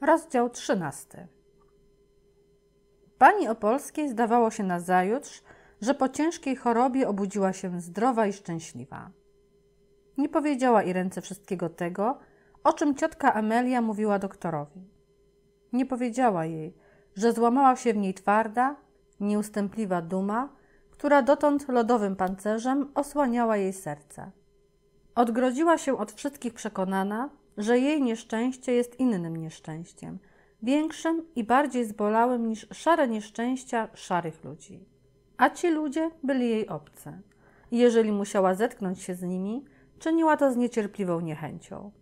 Rozdział 13. Pani Opolskiej zdawało się nazajutrz, że po ciężkiej chorobie obudziła się zdrowa i szczęśliwa. Nie powiedziała Irence wszystkiego tego, o czym ciotka Amelia mówiła doktorowi. Nie powiedziała jej, że złamała się w niej twarda, nieustępliwa duma, która dotąd lodowym pancerzem osłaniała jej serce. Odgrodziła się od wszystkich przekonana, że jej nieszczęście jest innym nieszczęściem, większym i bardziej zbolałym niż szare nieszczęścia szarych ludzi. A ci ludzie byli jej obcy. I jeżeli musiała zetknąć się z nimi, czyniła to z niecierpliwą niechęcią.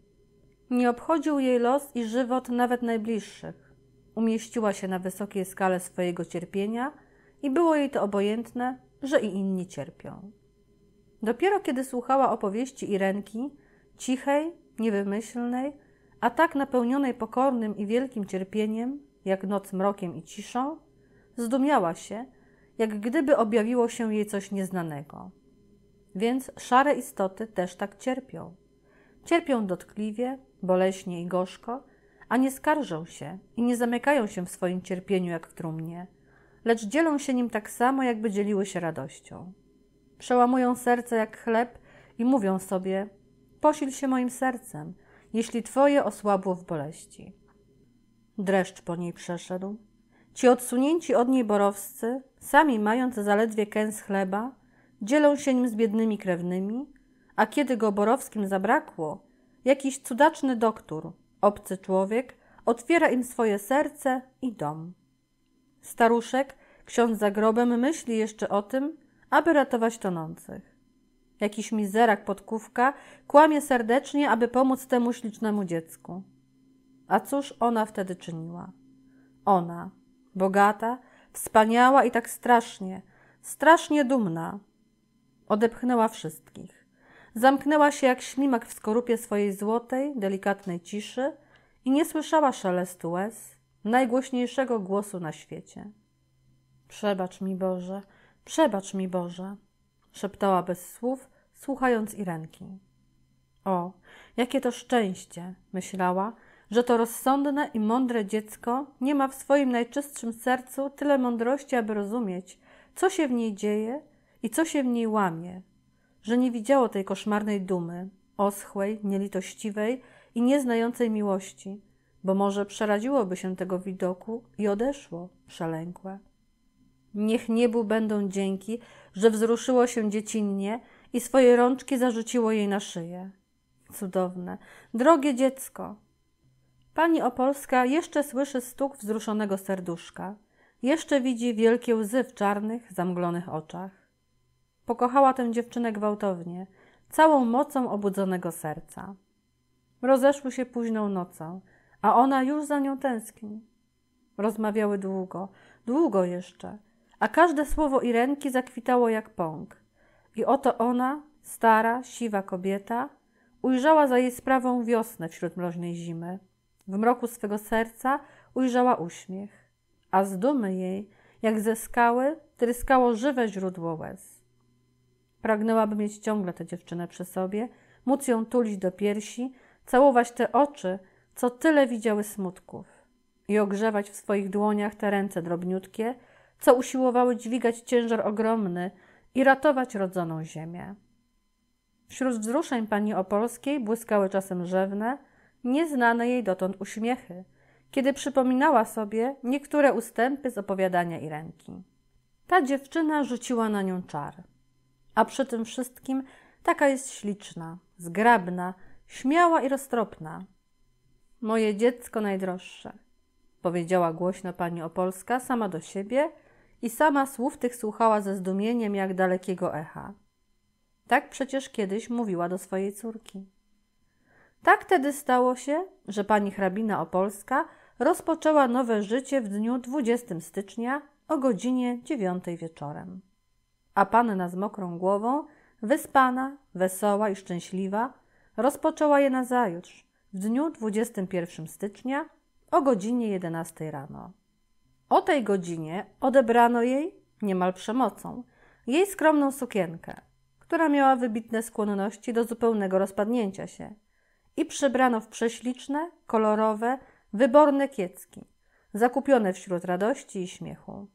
Nie obchodził jej los i żywot nawet najbliższych. Umieściła się na wysokiej skale swojego cierpienia i było jej to obojętne, że i inni cierpią. Dopiero kiedy słuchała opowieści Irenki, cichej, niewymyślnej, a tak napełnionej pokornym i wielkim cierpieniem, jak noc mrokiem i ciszą, zdumiała się, jak gdyby objawiło się jej coś nieznanego. Więc szare istoty też tak cierpią. Cierpią dotkliwie, boleśnie i gorzko, a nie skarżą się i nie zamykają się w swoim cierpieniu jak w trumnie, lecz dzielą się nim tak samo, jakby dzieliły się radością. Przełamują serce jak chleb i mówią sobie, Posil się moim sercem, jeśli twoje osłabło w boleści. Dreszcz po niej przeszedł. Ci odsunięci od niej borowscy, sami mając zaledwie kęs chleba, dzielą się nim z biednymi krewnymi, a kiedy go borowskim zabrakło, jakiś cudaczny doktór, obcy człowiek, otwiera im swoje serce i dom. Staruszek, ksiądz za grobem, myśli jeszcze o tym, aby ratować tonących jakiś mizerak podkówka, kłamie serdecznie, aby pomóc temu ślicznemu dziecku. A cóż ona wtedy czyniła? Ona, bogata, wspaniała i tak strasznie, strasznie dumna, odepchnęła wszystkich. Zamknęła się jak ślimak w skorupie swojej złotej, delikatnej ciszy i nie słyszała szelestu łez, najgłośniejszego głosu na świecie. Przebacz mi, Boże, przebacz mi, Boże szeptała bez słów, słuchając Irenki. O, jakie to szczęście, myślała, że to rozsądne i mądre dziecko nie ma w swoim najczystszym sercu tyle mądrości, aby rozumieć, co się w niej dzieje i co się w niej łamie, że nie widziało tej koszmarnej dumy, oschłej, nielitościwej i nieznającej miłości, bo może przeraziłoby się tego widoku i odeszło przelękłe. Niech niebu będą dzięki, że wzruszyło się dziecinnie i swoje rączki zarzuciło jej na szyję. Cudowne, drogie dziecko! Pani Opolska jeszcze słyszy stuk wzruszonego serduszka, jeszcze widzi wielkie łzy w czarnych, zamglonych oczach. Pokochała tę dziewczynę gwałtownie, całą mocą obudzonego serca. Rozeszły się późną nocą, a ona już za nią tęskni. Rozmawiały długo, długo jeszcze – a każde słowo Irenki zakwitało jak pąk. I oto ona, stara, siwa kobieta, ujrzała za jej sprawą wiosnę wśród mroźnej zimy. W mroku swego serca ujrzała uśmiech, a z dumy jej, jak ze skały, tryskało żywe źródło łez. Pragnęłaby mieć ciągle tę dziewczynę przy sobie, móc ją tulić do piersi, całować te oczy, co tyle widziały smutków, i ogrzewać w swoich dłoniach te ręce drobniutkie, co usiłowały dźwigać ciężar ogromny i ratować rodzoną ziemię. Wśród wzruszeń pani Opolskiej błyskały czasem rzewne, nieznane jej dotąd uśmiechy, kiedy przypominała sobie niektóre ustępy z opowiadania i ręki. Ta dziewczyna rzuciła na nią czar. A przy tym wszystkim taka jest śliczna, zgrabna, śmiała i roztropna. Moje dziecko najdroższe, powiedziała głośno pani Opolska sama do siebie – i sama słów tych słuchała ze zdumieniem jak dalekiego echa. Tak przecież kiedyś mówiła do swojej córki. Tak tedy stało się, że pani hrabina Opolska rozpoczęła nowe życie w dniu 20 stycznia o godzinie 9 wieczorem. A panna z mokrą głową, wyspana, wesoła i szczęśliwa, rozpoczęła je nazajutrz, w dniu 21 stycznia o godzinie 11 rano. O tej godzinie odebrano jej, niemal przemocą, jej skromną sukienkę, która miała wybitne skłonności do zupełnego rozpadnięcia się, i przebrano w prześliczne, kolorowe, wyborne kiecki, zakupione wśród radości i śmiechu.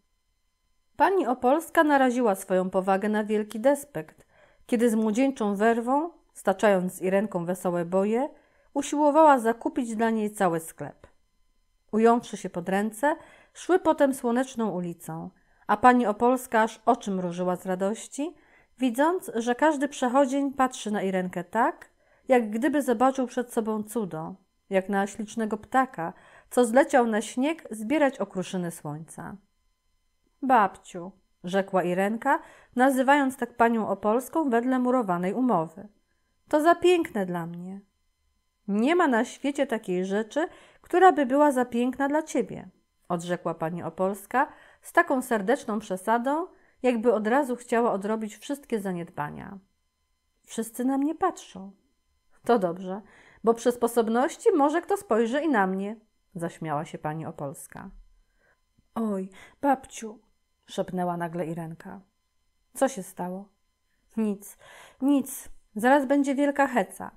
Pani Opolska naraziła swoją powagę na wielki despekt, kiedy z młodzieńczą werwą, staczając z ręką wesołe boje, usiłowała zakupić dla niej cały sklep. Ująwszy się pod ręce, Szły potem słoneczną ulicą, a pani Opolska aż oczy mrużyła z radości, widząc, że każdy przechodzień patrzy na Irenkę tak, jak gdyby zobaczył przed sobą cudo, jak na ślicznego ptaka, co zleciał na śnieg zbierać okruszyny słońca. Babciu, rzekła Irenka, nazywając tak panią Opolską wedle murowanej umowy. To za piękne dla mnie. Nie ma na świecie takiej rzeczy, która by była za piękna dla ciebie odrzekła pani Opolska z taką serdeczną przesadą, jakby od razu chciała odrobić wszystkie zaniedbania. Wszyscy na mnie patrzą. To dobrze, bo przy sposobności może kto spojrzy i na mnie, zaśmiała się pani Opolska. Oj, babciu, szepnęła nagle Irenka. Co się stało? Nic, nic, zaraz będzie wielka heca.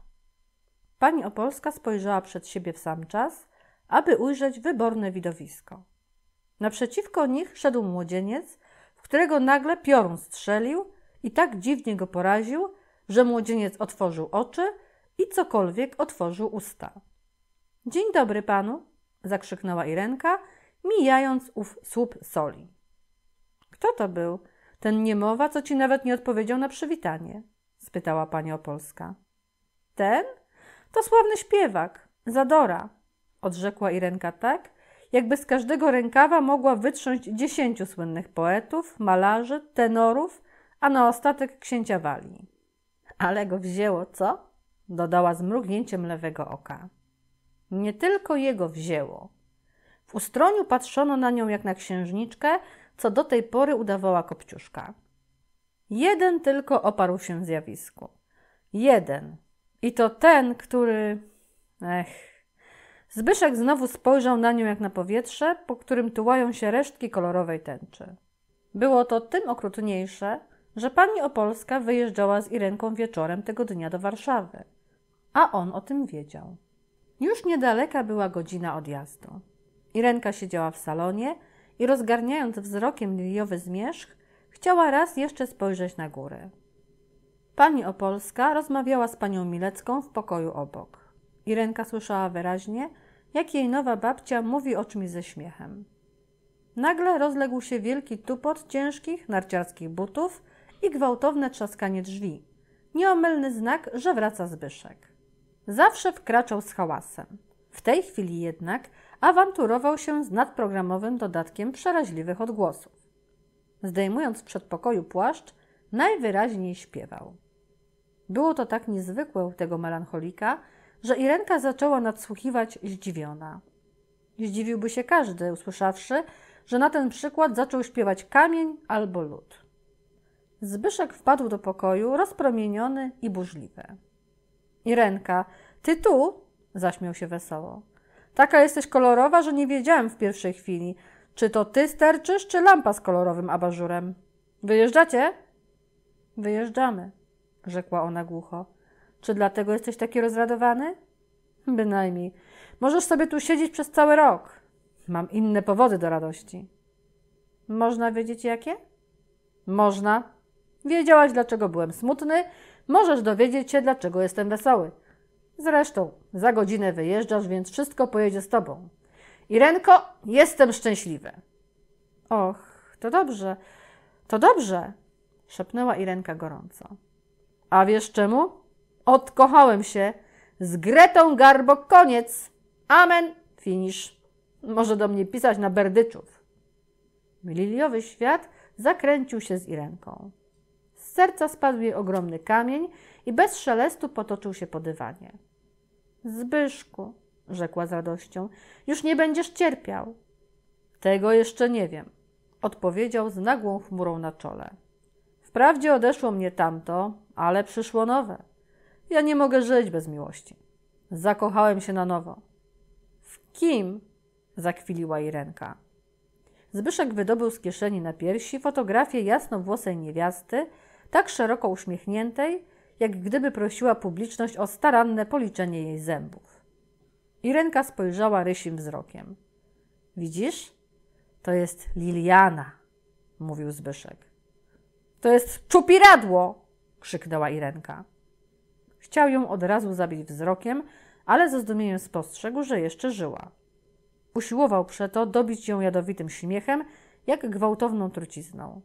Pani Opolska spojrzała przed siebie w sam czas aby ujrzeć wyborne widowisko. Naprzeciwko nich szedł młodzieniec, w którego nagle piorun strzelił i tak dziwnie go poraził, że młodzieniec otworzył oczy i cokolwiek otworzył usta. Dzień dobry panu, zakrzyknęła Irenka, mijając ów słup soli. Kto to był? Ten niemowa, co ci nawet nie odpowiedział na przywitanie? spytała pani Opolska. Ten? To sławny śpiewak, Zadora odrzekła Irenka tak, jakby z każdego rękawa mogła wytrząść dziesięciu słynnych poetów, malarzy, tenorów, a na ostatek księcia Wali. Ale go wzięło, co? dodała z mrugnięciem lewego oka. Nie tylko jego wzięło. W ustroniu patrzono na nią jak na księżniczkę, co do tej pory udawała kopciuszka. Jeden tylko oparł się zjawisku. Jeden. I to ten, który. Ech, Zbyszek znowu spojrzał na nią jak na powietrze, po którym tułają się resztki kolorowej tęczy. Było to tym okrutniejsze, że pani Opolska wyjeżdżała z Irenką wieczorem tego dnia do Warszawy, a on o tym wiedział. Już niedaleka była godzina odjazdu. Irenka siedziała w salonie i rozgarniając wzrokiem liliowy zmierzch, chciała raz jeszcze spojrzeć na górę. Pani Opolska rozmawiała z panią Milecką w pokoju obok. Irenka słyszała wyraźnie, jak jej nowa babcia mówi o czymś ze śmiechem. Nagle rozległ się wielki tupot ciężkich, narciarskich butów i gwałtowne trzaskanie drzwi. Nieomylny znak, że wraca Zbyszek. Zawsze wkraczał z hałasem. W tej chwili jednak awanturował się z nadprogramowym dodatkiem przeraźliwych odgłosów. Zdejmując w przedpokoju płaszcz, najwyraźniej śpiewał. Było to tak niezwykłe u tego melancholika, że Irenka zaczęła nadsłuchiwać zdziwiona. Zdziwiłby się każdy, usłyszawszy, że na ten przykład zaczął śpiewać kamień albo lód. Zbyszek wpadł do pokoju, rozpromieniony i burzliwy. Irenka, ty tu? zaśmiał się wesoło. Taka jesteś kolorowa, że nie wiedziałem w pierwszej chwili, czy to ty sterczysz, czy lampa z kolorowym abażurem. Wyjeżdżacie? Wyjeżdżamy, rzekła ona głucho. Czy dlatego jesteś taki rozradowany? Bynajmniej. Możesz sobie tu siedzieć przez cały rok. Mam inne powody do radości. Można wiedzieć jakie? Można. Wiedziałaś, dlaczego byłem smutny. Możesz dowiedzieć się, dlaczego jestem wesoły. Zresztą, za godzinę wyjeżdżasz, więc wszystko pojedzie z tobą. Irenko, jestem szczęśliwy. Och, to dobrze, to dobrze, szepnęła Irenka gorąco. A wiesz czemu? Odkochałem się. Z Gretą Garbo koniec. Amen. Finisz. Może do mnie pisać na berdyczów. Liliowy świat zakręcił się z Irenką. Z serca spadł jej ogromny kamień i bez szelestu potoczył się po dywanie. Zbyszku, rzekła z radością, już nie będziesz cierpiał. Tego jeszcze nie wiem, odpowiedział z nagłą chmurą na czole. Wprawdzie odeszło mnie tamto, ale przyszło nowe. Ja nie mogę żyć bez miłości. Zakochałem się na nowo. W kim? zakwiliła Irenka. Zbyszek wydobył z kieszeni na piersi fotografię jasnowłosej niewiasty, tak szeroko uśmiechniętej, jak gdyby prosiła publiczność o staranne policzenie jej zębów. Irenka spojrzała rysim wzrokiem. Widzisz? To jest Liliana, mówił Zbyszek. To jest czupiradło! krzyknęła Irenka. Chciał ją od razu zabić wzrokiem, ale ze zdumieniem spostrzegł, że jeszcze żyła. Usiłował przeto dobić ją jadowitym śmiechem, jak gwałtowną trucizną.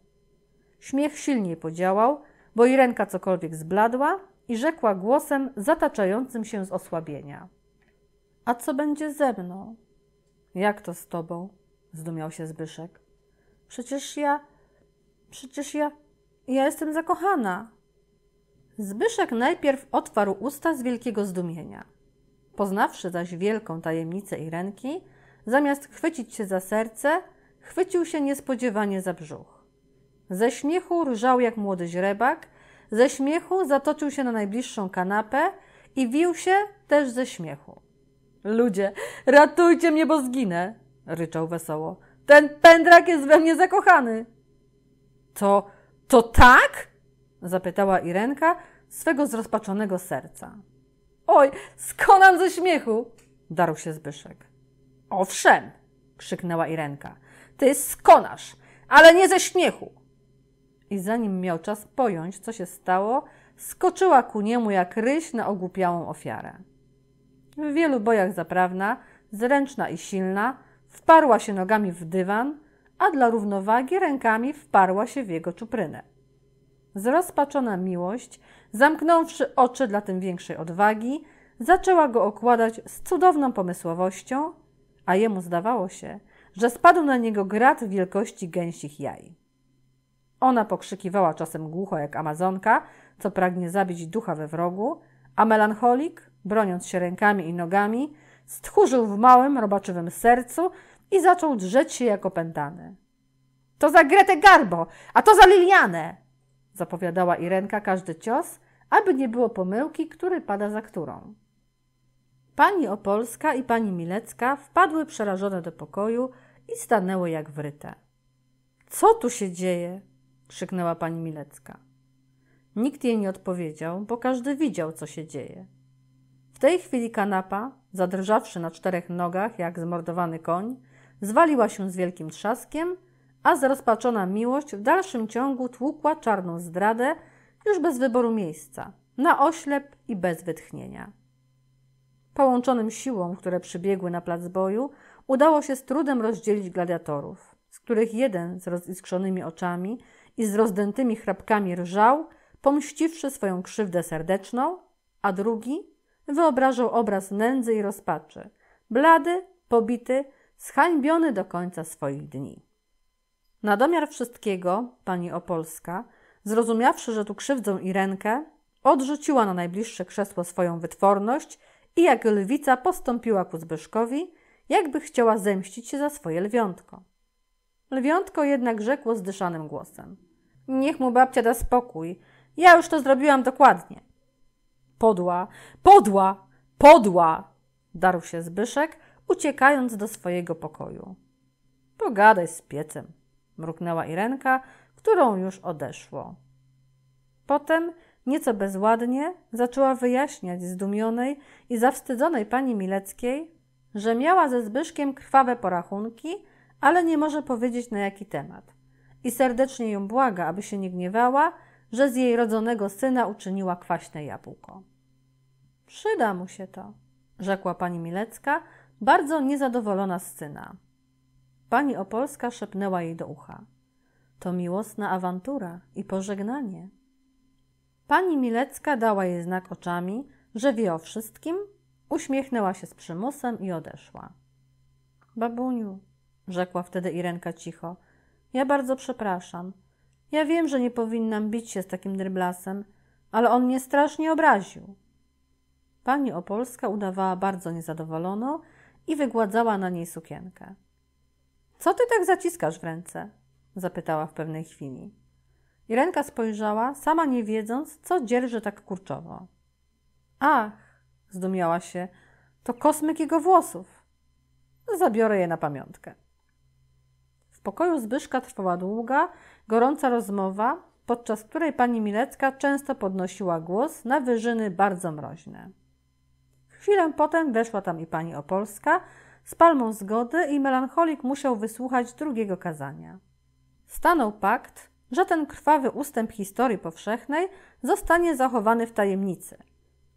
Śmiech silniej podziałał, bo i ręka cokolwiek zbladła i rzekła głosem zataczającym się z osłabienia. A co będzie ze mną? Jak to z tobą? zdumiał się Zbyszek. Przecież ja. Przecież ja. Ja jestem zakochana. Zbyszek najpierw otwarł usta z wielkiego zdumienia. Poznawszy zaś wielką tajemnicę Irenki, zamiast chwycić się za serce, chwycił się niespodziewanie za brzuch. Ze śmiechu rżał jak młody źrebak, ze śmiechu zatoczył się na najbliższą kanapę i wił się też ze śmiechu. Ludzie, ratujcie mnie, bo zginę! ryczał wesoło. Ten pędrak jest we mnie zakochany! To, to tak? zapytała Irenka swego zrozpaczonego serca. Oj, skonam ze śmiechu! darł się Zbyszek. Owszem, krzyknęła Irenka. Ty skonasz, ale nie ze śmiechu! I zanim miał czas pojąć, co się stało, skoczyła ku niemu jak ryś na ogłupiałą ofiarę. W wielu bojach zaprawna, zręczna i silna, wparła się nogami w dywan, a dla równowagi rękami wparła się w jego czuprynę. Zrozpaczona miłość, zamknąwszy oczy dla tym większej odwagi, zaczęła go okładać z cudowną pomysłowością, a jemu zdawało się, że spadł na niego grat wielkości gęsich jaj. Ona pokrzykiwała czasem głucho jak amazonka, co pragnie zabić ducha we wrogu, a melancholik, broniąc się rękami i nogami, stchórzył w małym, robaczywym sercu i zaczął drzeć się jak opętany. To za Gretę Garbo, a to za Lilianę! zapowiadała Irenka każdy cios, aby nie było pomyłki, który pada za którą. Pani Opolska i pani Milecka wpadły przerażone do pokoju i stanęły jak wryte. Co tu się dzieje? krzyknęła pani Milecka. Nikt jej nie odpowiedział, bo każdy widział, co się dzieje. W tej chwili kanapa, zadrżawszy na czterech nogach jak zmordowany koń, zwaliła się z wielkim trzaskiem a zrozpaczona miłość w dalszym ciągu tłukła czarną zdradę już bez wyboru miejsca, na oślep i bez wytchnienia. Połączonym siłom, które przybiegły na plac boju, udało się z trudem rozdzielić gladiatorów, z których jeden z roziskrzonymi oczami i z rozdętymi chrapkami rżał, pomściwszy swoją krzywdę serdeczną, a drugi wyobrażał obraz nędzy i rozpaczy, blady, pobity, zhańbiony do końca swoich dni. Na domiar wszystkiego pani Opolska, zrozumiawszy, że tu krzywdzą Irenkę, odrzuciła na najbliższe krzesło swoją wytworność i jak lwica postąpiła ku Zbyszkowi, jakby chciała zemścić się za swoje lwiątko. Lwiątko jednak rzekło zdyszanym głosem. Niech mu babcia da spokój. Ja już to zrobiłam dokładnie. Podła, podła, podła! Darł się Zbyszek, uciekając do swojego pokoju. Pogadaj z piecem, mruknęła Irenka, którą już odeszło. Potem, nieco bezładnie, zaczęła wyjaśniać zdumionej i zawstydzonej pani Mileckiej, że miała ze Zbyszkiem krwawe porachunki, ale nie może powiedzieć na jaki temat. I serdecznie ją błaga, aby się nie gniewała, że z jej rodzonego syna uczyniła kwaśne jabłko. Przyda mu się to, rzekła pani Milecka, bardzo niezadowolona z syna. Pani Opolska szepnęła jej do ucha. To miłosna awantura i pożegnanie. Pani Milecka dała jej znak oczami, że wie o wszystkim, uśmiechnęła się z przymusem i odeszła. Babuniu, rzekła wtedy Irenka cicho, ja bardzo przepraszam. Ja wiem, że nie powinnam bić się z takim dryblasem, ale on mnie strasznie obraził. Pani Opolska udawała bardzo niezadowoloną i wygładzała na niej sukienkę. Co ty tak zaciskasz w ręce? zapytała w pewnej chwili. Irenka spojrzała, sama nie wiedząc, co dzierży tak kurczowo. Ach, zdumiała się, to kosmyk jego włosów. Zabiorę je na pamiątkę. W pokoju Zbyszka trwała długa, gorąca rozmowa, podczas której pani Milecka często podnosiła głos na wyżyny bardzo mroźne. Chwilę potem weszła tam i pani Opolska, z palmą zgody i melancholik musiał wysłuchać drugiego kazania. Stanął pakt, że ten krwawy ustęp historii powszechnej zostanie zachowany w tajemnicy,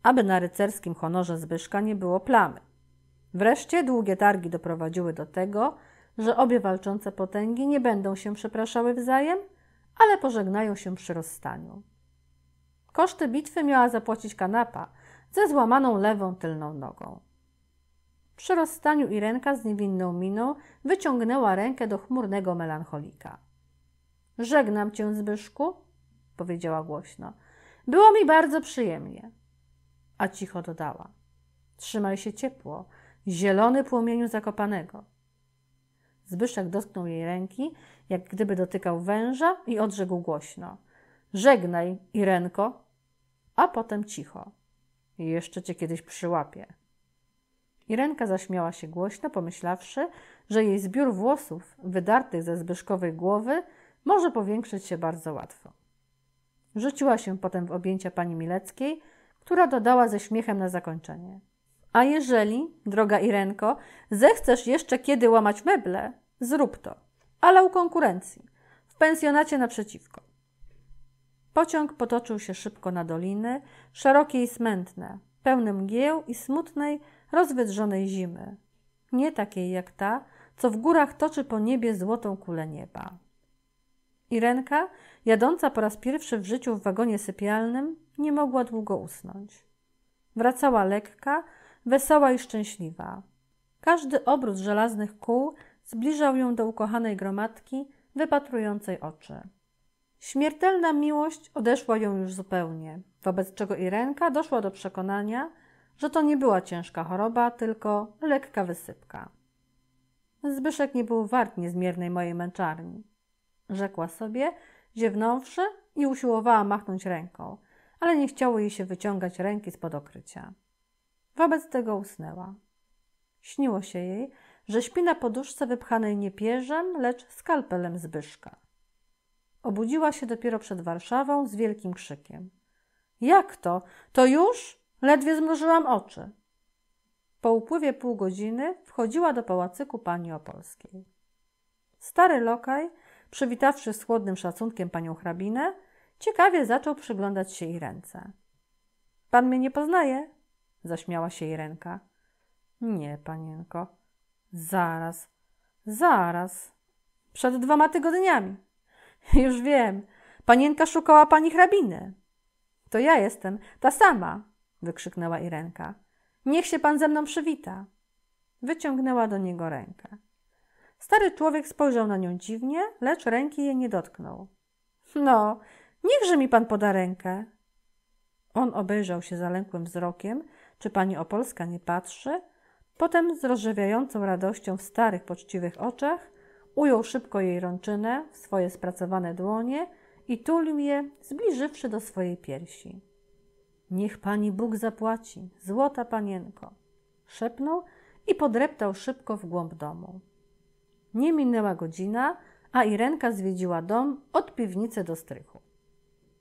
aby na rycerskim honorze Zbyszka nie było plamy. Wreszcie długie targi doprowadziły do tego, że obie walczące potęgi nie będą się przepraszały wzajem, ale pożegnają się przy rozstaniu. Koszty bitwy miała zapłacić kanapa ze złamaną lewą tylną nogą przy rozstaniu Irenka z niewinną miną wyciągnęła rękę do chmurnego melancholika. Żegnam cię, Zbyszku, powiedziała głośno. Było mi bardzo przyjemnie. A cicho dodała. Trzymaj się ciepło, zielony płomieniu zakopanego. Zbyszek dotknął jej ręki, jak gdyby dotykał węża i odrzekł głośno. Żegnaj, Irenko, a potem cicho. Jeszcze cię kiedyś przyłapię. Irenka zaśmiała się głośno, pomyślawszy, że jej zbiór włosów wydartych ze zbyszkowej głowy może powiększyć się bardzo łatwo. Rzuciła się potem w objęcia pani Mileckiej, która dodała ze śmiechem na zakończenie. A jeżeli, droga Irenko, zechcesz jeszcze kiedy łamać meble, zrób to, ale u konkurencji, w pensjonacie naprzeciwko. Pociąg potoczył się szybko na doliny, szerokie i smętne, pełnym mgieł i smutnej, rozwydrzonej zimy. Nie takiej jak ta, co w górach toczy po niebie złotą kulę nieba. Irenka, jadąca po raz pierwszy w życiu w wagonie sypialnym, nie mogła długo usnąć. Wracała lekka, wesoła i szczęśliwa. Każdy obrót żelaznych kół zbliżał ją do ukochanej gromadki wypatrującej oczy. Śmiertelna miłość odeszła ją już zupełnie, wobec czego Irenka doszła do przekonania, że to nie była ciężka choroba, tylko lekka wysypka. Zbyszek nie był wart niezmiernej mojej męczarni, rzekła sobie, ziewnąwszy i usiłowała machnąć ręką, ale nie chciało jej się wyciągać ręki spod okrycia. Wobec tego usnęła. Śniło się jej, że śpi na poduszce wypchanej nie pierzem, lecz skalpelem Zbyszka. Obudziła się dopiero przed Warszawą z wielkim krzykiem. Jak to? To już? Ledwie zmrużyłam oczy. Po upływie pół godziny wchodziła do pałacyku pani Opolskiej. Stary lokaj, przywitawszy z chłodnym szacunkiem panią hrabinę, ciekawie zaczął przyglądać się jej ręce. Pan mnie nie poznaje? Zaśmiała się jej ręka. Nie, panienko. Zaraz, zaraz. Przed dwoma tygodniami. Już wiem. Panienka szukała pani hrabiny. To ja jestem, ta sama, wykrzyknęła Irenka. Niech się pan ze mną przywita. Wyciągnęła do niego rękę. Stary człowiek spojrzał na nią dziwnie, lecz ręki jej nie dotknął. No, niechże mi pan poda rękę. On obejrzał się zalękłym wzrokiem, czy pani Opolska nie patrzy, potem z rozżywiającą radością w starych, poczciwych oczach Ujął szybko jej rączynę w swoje spracowane dłonie i tulił je, zbliżywszy do swojej piersi. Niech pani Bóg zapłaci, złota panienko, szepnął i podreptał szybko w głąb domu. Nie minęła godzina, a Irenka zwiedziła dom od piwnicy do strychu.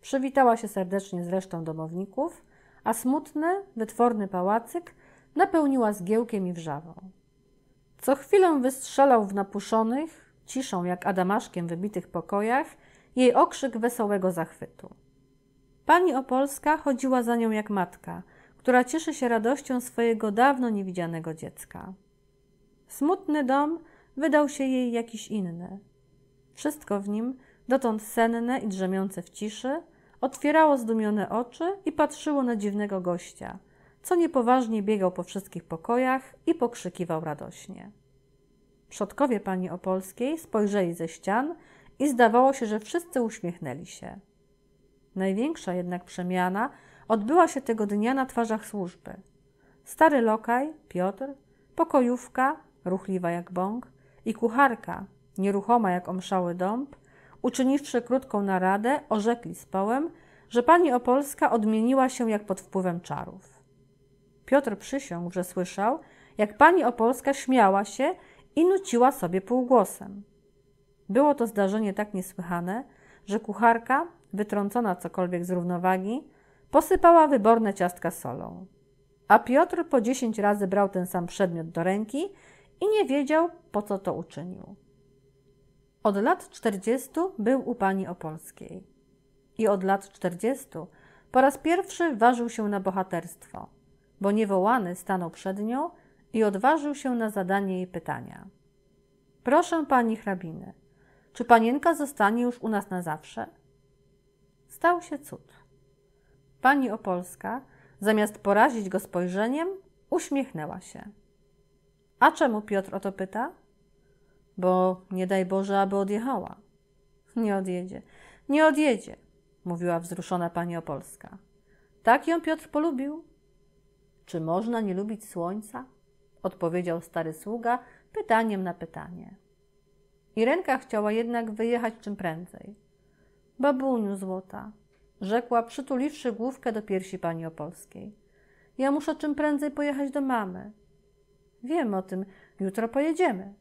Przywitała się serdecznie z resztą domowników, a smutny, wytworny pałacyk napełniła zgiełkiem i wrzawą. Co chwilę wystrzelał w napuszonych, ciszą jak adamaszkiem wybitych pokojach, jej okrzyk wesołego zachwytu. Pani Opolska chodziła za nią jak matka, która cieszy się radością swojego dawno niewidzianego dziecka. Smutny dom wydał się jej jakiś inny. Wszystko w nim, dotąd senne i drzemiące w ciszy, otwierało zdumione oczy i patrzyło na dziwnego gościa – co niepoważnie biegał po wszystkich pokojach i pokrzykiwał radośnie. Przodkowie pani Opolskiej spojrzeli ze ścian i zdawało się, że wszyscy uśmiechnęli się. Największa jednak przemiana odbyła się tego dnia na twarzach służby. Stary lokaj, Piotr, pokojówka, ruchliwa jak bąk, i kucharka, nieruchoma jak omszały dąb, uczyniwszy krótką naradę, orzekli z połem, że pani Opolska odmieniła się jak pod wpływem czarów. Piotr przysiągł, że słyszał, jak pani Opolska śmiała się i nuciła sobie półgłosem. Było to zdarzenie tak niesłychane, że kucharka, wytrącona cokolwiek z równowagi, posypała wyborne ciastka solą. A Piotr po dziesięć razy brał ten sam przedmiot do ręki i nie wiedział, po co to uczynił. Od lat czterdziestu był u pani Opolskiej. I od lat czterdziestu po raz pierwszy ważył się na bohaterstwo – bo niewołany stanął przed nią i odważył się na zadanie jej pytania. Proszę pani hrabiny, czy panienka zostanie już u nas na zawsze? Stał się cud. Pani Opolska, zamiast porazić go spojrzeniem, uśmiechnęła się. A czemu Piotr o to pyta? Bo nie daj Boże, aby odjechała. Nie odjedzie, nie odjedzie, mówiła wzruszona pani Opolska. Tak ją Piotr polubił, czy można nie lubić słońca? odpowiedział stary sługa pytaniem na pytanie. Irenka chciała jednak wyjechać czym prędzej. Babuniu złota, rzekła, przytuliwszy główkę do piersi pani Opolskiej. Ja muszę czym prędzej pojechać do mamy. Wiem o tym, jutro pojedziemy.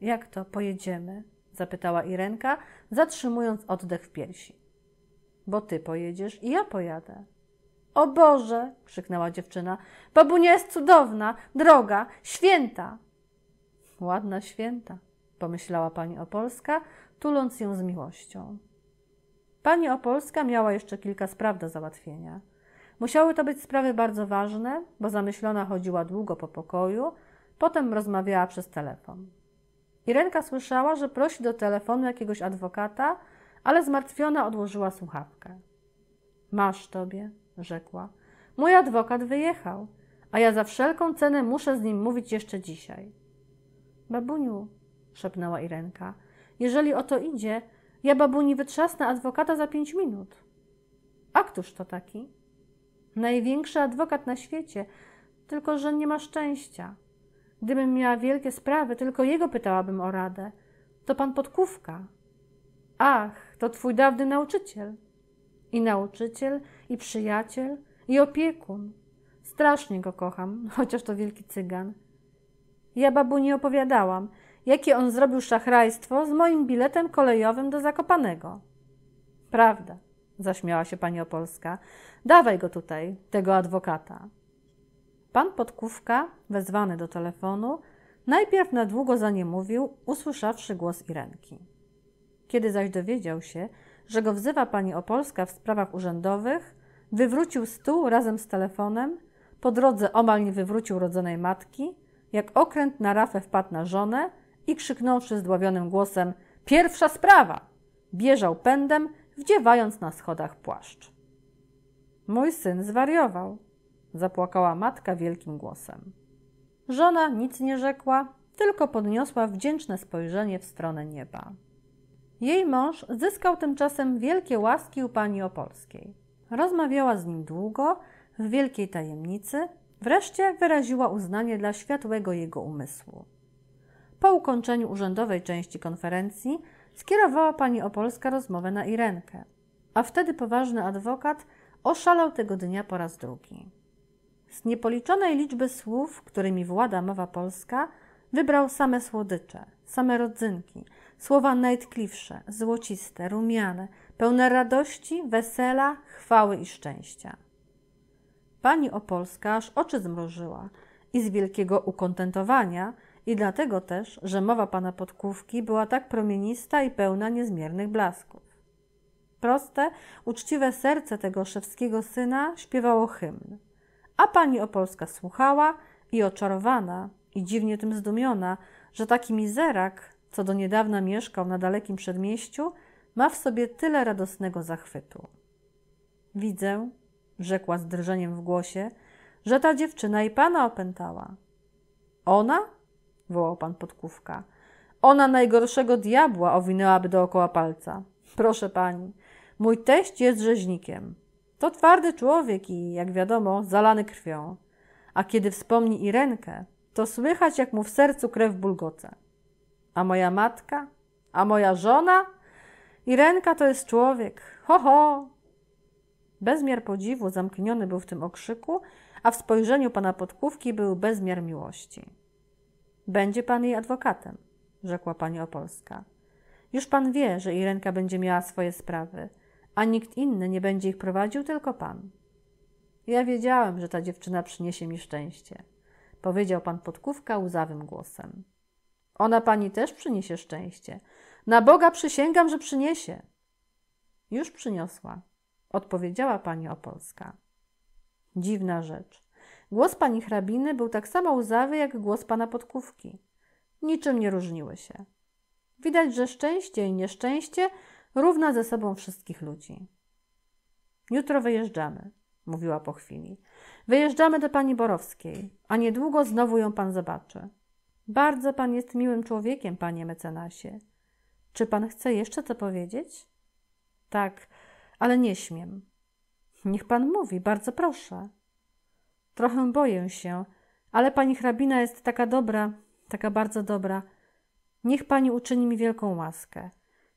Jak to pojedziemy? zapytała Irenka, zatrzymując oddech w piersi. Bo ty pojedziesz i ja pojadę. O Boże! krzyknęła dziewczyna. Babunia jest cudowna, droga, święta! Ładna święta, pomyślała pani Opolska, tuląc ją z miłością. Pani Opolska miała jeszcze kilka spraw do załatwienia. Musiały to być sprawy bardzo ważne, bo zamyślona chodziła długo po pokoju, potem rozmawiała przez telefon. Irenka słyszała, że prosi do telefonu jakiegoś adwokata, ale zmartwiona odłożyła słuchawkę. Masz tobie, rzekła. Mój adwokat wyjechał, a ja za wszelką cenę muszę z nim mówić jeszcze dzisiaj. Babuniu, szepnęła Irenka, jeżeli o to idzie, ja babuni wytrzasnę adwokata za pięć minut. A któż to taki? Największy adwokat na świecie, tylko że nie ma szczęścia. Gdybym miała wielkie sprawy, tylko jego pytałabym o radę. To pan Podkówka. Ach, to twój dawny nauczyciel. I nauczyciel, i przyjaciel, i opiekun. Strasznie go kocham, chociaż to wielki cygan. Ja babu nie opowiadałam, jakie on zrobił szachrajstwo z moim biletem kolejowym do Zakopanego. Prawda, zaśmiała się pani Opolska. Dawaj go tutaj, tego adwokata. Pan Podkówka, wezwany do telefonu, najpierw na długo za nie mówił, usłyszawszy głos Irenki. Kiedy zaś dowiedział się, że go wzywa pani Opolska w sprawach urzędowych, Wywrócił stół razem z telefonem, po drodze omal nie wywrócił rodzonej matki, jak okręt na rafę wpadł na żonę i krzyknąwszy zdławionym głosem Pierwsza sprawa! Bieżał pędem, wdziewając na schodach płaszcz. Mój syn zwariował, zapłakała matka wielkim głosem. Żona nic nie rzekła, tylko podniosła wdzięczne spojrzenie w stronę nieba. Jej mąż zyskał tymczasem wielkie łaski u pani Opolskiej. Rozmawiała z nim długo, w wielkiej tajemnicy, wreszcie wyraziła uznanie dla światłego jego umysłu. Po ukończeniu urzędowej części konferencji skierowała pani Opolska rozmowę na Irenkę, a wtedy poważny adwokat oszalał tego dnia po raz drugi. Z niepoliczonej liczby słów, którymi włada mowa polska, wybrał same słodycze, same rodzynki, słowa najtkliwsze, złociste, rumiane – pełne radości, wesela, chwały i szczęścia. Pani Opolska aż oczy zmrożyła i z wielkiego ukontentowania, i dlatego też, że mowa pana Podkówki była tak promienista i pełna niezmiernych blasków. Proste, uczciwe serce tego szewskiego syna śpiewało hymn, a pani Opolska słuchała i oczarowana, i dziwnie tym zdumiona, że taki mizerak, co do niedawna mieszkał na dalekim przedmieściu, ma w sobie tyle radosnego zachwytu. Widzę, rzekła z drżeniem w głosie, że ta dziewczyna i pana opętała. Ona? wołał pan podkówka. Ona najgorszego diabła owinęłaby dookoła palca. Proszę pani, mój teść jest rzeźnikiem. To twardy człowiek i, jak wiadomo, zalany krwią. A kiedy wspomni Irenkę, to słychać, jak mu w sercu krew bulgoce. A moja matka? A moja żona? Irenka to jest człowiek. Ho, ho! Bezmiar podziwu zamkniony był w tym okrzyku, a w spojrzeniu pana podkówki był bezmiar miłości. Będzie pan jej adwokatem, rzekła pani Opolska. Już pan wie, że Irenka będzie miała swoje sprawy, a nikt inny nie będzie ich prowadził, tylko pan. Ja wiedziałem, że ta dziewczyna przyniesie mi szczęście, powiedział pan podkówka łzawym głosem. Ona pani też przyniesie szczęście, na Boga przysięgam, że przyniesie. Już przyniosła, odpowiedziała pani Opolska. Dziwna rzecz. Głos pani hrabiny był tak samo łzawy jak głos pana podkówki. Niczym nie różniły się. Widać, że szczęście i nieszczęście równa ze sobą wszystkich ludzi. Jutro wyjeżdżamy, mówiła po chwili. Wyjeżdżamy do pani Borowskiej, a niedługo znowu ją pan zobaczy. Bardzo pan jest miłym człowiekiem, panie mecenasie. Czy pan chce jeszcze co powiedzieć? Tak, ale nie śmiem. Niech pan mówi, bardzo proszę. Trochę boję się, ale pani hrabina jest taka dobra, taka bardzo dobra. Niech pani uczyni mi wielką łaskę.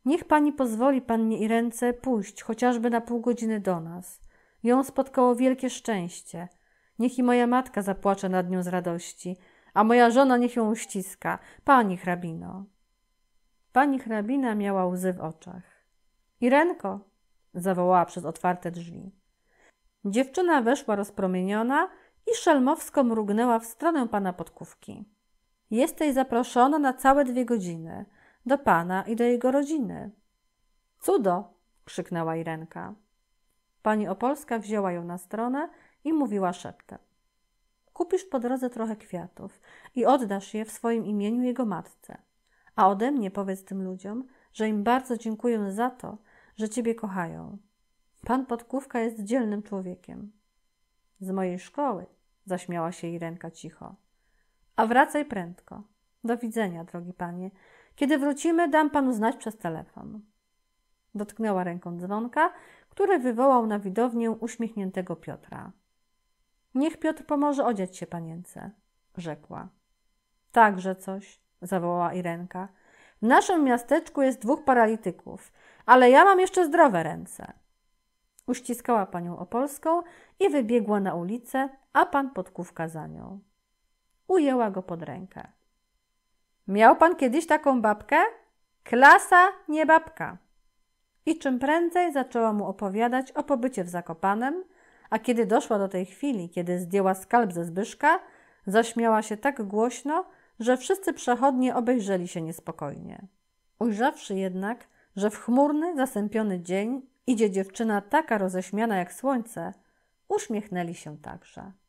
Niech pani pozwoli pannie Irence pójść chociażby na pół godziny do nas. Ją spotkało wielkie szczęście. Niech i moja matka zapłacze nad nią z radości, a moja żona niech ją uściska. Pani hrabino. Pani hrabina miała łzy w oczach. Irenko! zawołała przez otwarte drzwi. Dziewczyna weszła rozpromieniona i szelmowsko mrugnęła w stronę pana podkówki. Jesteś zaproszona na całe dwie godziny do pana i do jego rodziny. Cudo! krzyknęła Irenka. Pani Opolska wzięła ją na stronę i mówiła szeptem. Kupisz po drodze trochę kwiatów i oddasz je w swoim imieniu jego matce. A ode mnie powiedz tym ludziom, że im bardzo dziękuję za to, że Ciebie kochają. Pan Podkówka jest dzielnym człowiekiem. Z mojej szkoły, zaśmiała się Irenka cicho. A wracaj prędko. Do widzenia, drogi panie. Kiedy wrócimy, dam panu znać przez telefon. Dotknęła ręką dzwonka, który wywołał na widownię uśmiechniętego Piotra. Niech Piotr pomoże odziać się panience, rzekła. Także coś, zawołała Irenka. W naszym miasteczku jest dwóch paralityków, ale ja mam jeszcze zdrowe ręce. Uściskała panią Opolską i wybiegła na ulicę, a pan podkówka za nią. Ujęła go pod rękę. Miał pan kiedyś taką babkę? Klasa, nie babka. I czym prędzej zaczęła mu opowiadać o pobycie w Zakopanem, a kiedy doszła do tej chwili, kiedy zdjęła skalp ze Zbyszka, zaśmiała się tak głośno, że wszyscy przechodnie obejrzeli się niespokojnie. Ujrzawszy jednak, że w chmurny, zasępiony dzień idzie dziewczyna taka roześmiana jak słońce, uśmiechnęli się także.